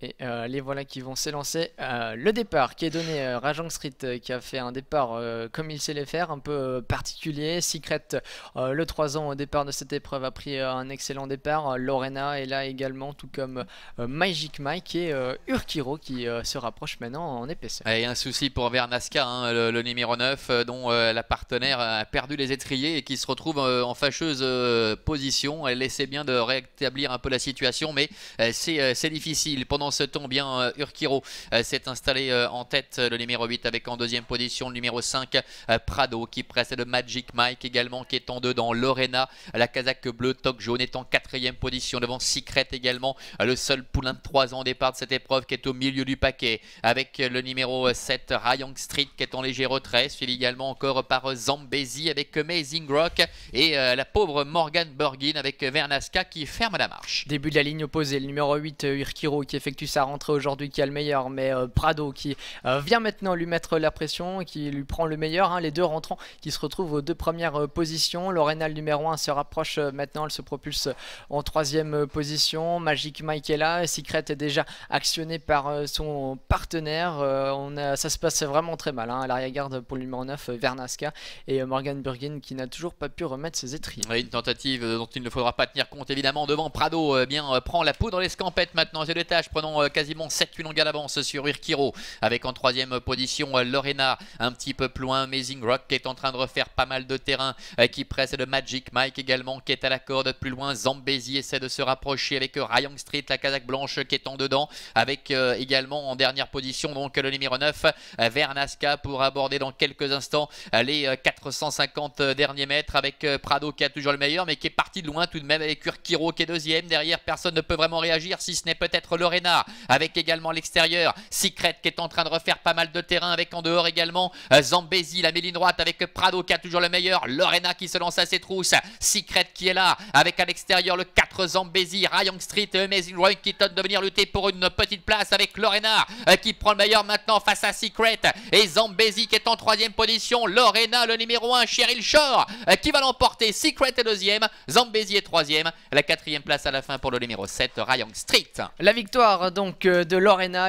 Et euh, les voilà qui vont s'élancer. Euh, le départ qui est donné, euh, Street euh, qui a fait un départ comme il sait les faire, un peu particulier. Secret, le 3 ans au départ de cette épreuve, a pris un excellent départ. Lorena est là également, tout comme Magic Mike et Urkiro qui se rapproche maintenant en épaisseur. et un souci pour Vernaska, hein, le, numéro 9, dont la partenaire a perdu les étriers et qui se retrouve en fâcheuse position. Elle essaie bien de rétablir un peu la situation, mais c'est difficile. Pendant ce temps bien euh, Urkiro euh, s'est installé euh, en tête le numéro 8 avec en deuxième position le numéro 5 Prado qui précède Magic Mike également qui est en deux dans Lorena la Kazakh bleue Toc Jaune est en quatrième position devant Secret également le seul poulain de 3 ans au départ de cette épreuve qui est au milieu du paquet avec le numéro 7 Ryan Street qui est en léger retrait suivi également encore par Zambesi avec Amazing Rock et la pauvre Morgan Borgin avec Vernaska qui ferme la marche. Début de la ligne opposée le numéro 8 Urkiro qui effectue ça sa rentrée aujourd'hui qui a le meilleur, mais euh, Prado qui euh, vient maintenant lui mettre la pression, qui lui prend le meilleur, hein, les deux rentrants qui se retrouvent aux deux premières euh, positions, Lorena numéro 1 se rapproche maintenant, elle se propulse en troisième position, Magic Mike est là, Secret est déjà actionné par son partenaire, on a, ça se passe vraiment très mal, hein, à l'arrière-garde pour le numéro 9, Vernasca et Morgan Burgin qui n'a toujours pas pu remettre ses étriers. une tentative dont il ne faudra pas tenir compte évidemment devant Prado, eh bien prend la peau dans l'escampette maintenant, c'est l'étage prenant euh, quasiment 7-8 longues à l'avance sur Urkiro. Avec en troisième position euh, Lorena, un petit peu plus loin, Amazing Rock qui est en train de refaire pas mal de terrain, euh, qui presse de Magic Mike également qui est à la corde. Plus loin, Zambesi essaie de se rapprocher avec Ryan Street, la casaque blanche qui est en dedans. Avec également en dernière position donc le numéro 9, Vernasca pour aborder dans quelques instants les 450 derniers mètres avec Prado qui a toujours le meilleur mais qui est parti de loin tout de même avec Urkiro qui est deuxième. Derrière, personne ne peut vraiment réagir si ce n'est peut-être Lorena avec également l'extérieur. Secret qui est en train de refaire pas mal de terrain avec en dehors également euh, Zambesi, la méline droite avec Prado qui a toujours le meilleur. Lorena qui se lance à ses trousses. Secret qui est là avec à l'extérieur le 4 Zambezi, Zambézi, Ryan Street et Amazing Roy qui tente de venir lutter pour une petite place avec Lorena euh, qui prend le meilleur maintenant face à Secret et Zambézi qui est en troisième position. Lorena le numéro 1, Cheryl Shore euh, qui va l'emporter. Secret est deuxième, Zambézi est troisième. La quatrième place à la fin pour le numéro 7, Ryan Street. La victoire donc euh, de Lorena.